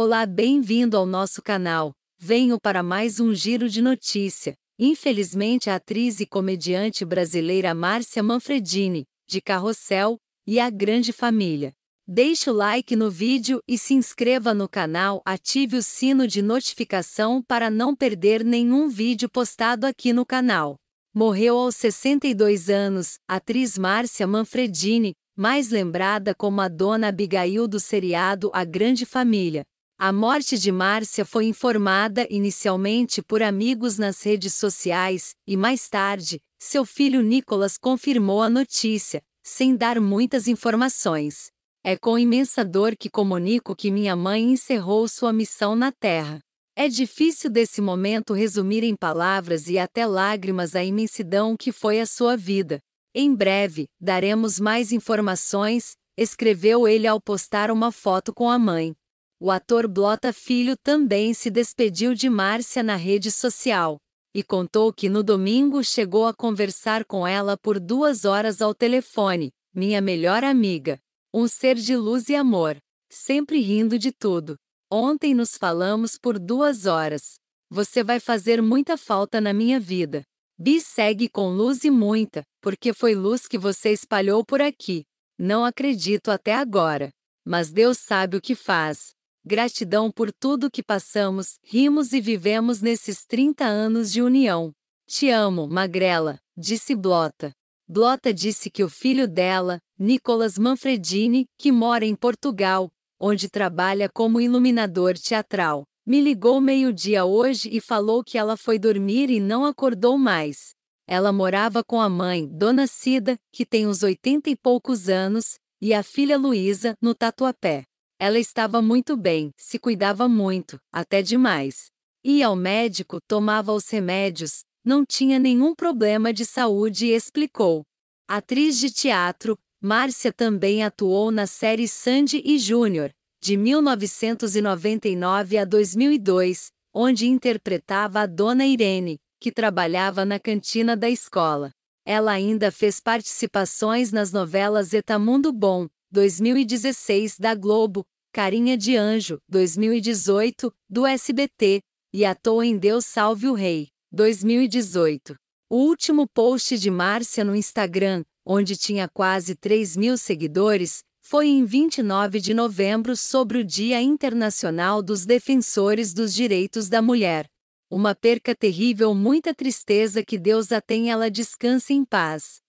Olá, bem-vindo ao nosso canal. Venho para mais um giro de notícia. Infelizmente, a atriz e comediante brasileira Márcia Manfredini, de Carrossel e A Grande Família. Deixe o like no vídeo e se inscreva no canal, ative o sino de notificação para não perder nenhum vídeo postado aqui no canal. Morreu aos 62 anos, a atriz Márcia Manfredini, mais lembrada como a dona Abigail do seriado A Grande Família. A morte de Márcia foi informada inicialmente por amigos nas redes sociais, e mais tarde, seu filho Nicolas confirmou a notícia, sem dar muitas informações. É com imensa dor que comunico que minha mãe encerrou sua missão na Terra. É difícil desse momento resumir em palavras e até lágrimas a imensidão que foi a sua vida. Em breve, daremos mais informações, escreveu ele ao postar uma foto com a mãe. O ator Blota Filho também se despediu de Márcia na rede social e contou que no domingo chegou a conversar com ela por duas horas ao telefone, minha melhor amiga, um ser de luz e amor, sempre rindo de tudo. Ontem nos falamos por duas horas. Você vai fazer muita falta na minha vida. Bi segue com luz e muita, porque foi luz que você espalhou por aqui. Não acredito até agora. Mas Deus sabe o que faz. Gratidão por tudo que passamos, rimos e vivemos nesses 30 anos de união. Te amo, magrela, disse Blota. Blota disse que o filho dela, Nicolas Manfredini, que mora em Portugal, onde trabalha como iluminador teatral, me ligou meio-dia hoje e falou que ela foi dormir e não acordou mais. Ela morava com a mãe, Dona Cida, que tem uns oitenta e poucos anos, e a filha Luísa, no Tatuapé. Ela estava muito bem, se cuidava muito, até demais. Ia ao médico, tomava os remédios, não tinha nenhum problema de saúde e explicou. Atriz de teatro, Márcia também atuou na série Sandy e Júnior, de 1999 a 2002, onde interpretava a dona Irene, que trabalhava na cantina da escola. Ela ainda fez participações nas novelas Etamundo Bom, 2016 da Globo, Carinha de Anjo, 2018, do SBT, e à toa em Deus Salve o Rei, 2018. O último post de Márcia no Instagram, onde tinha quase 3 mil seguidores, foi em 29 de novembro sobre o Dia Internacional dos Defensores dos Direitos da Mulher. Uma perca terrível, muita tristeza que Deus a tenha, ela descanse em paz.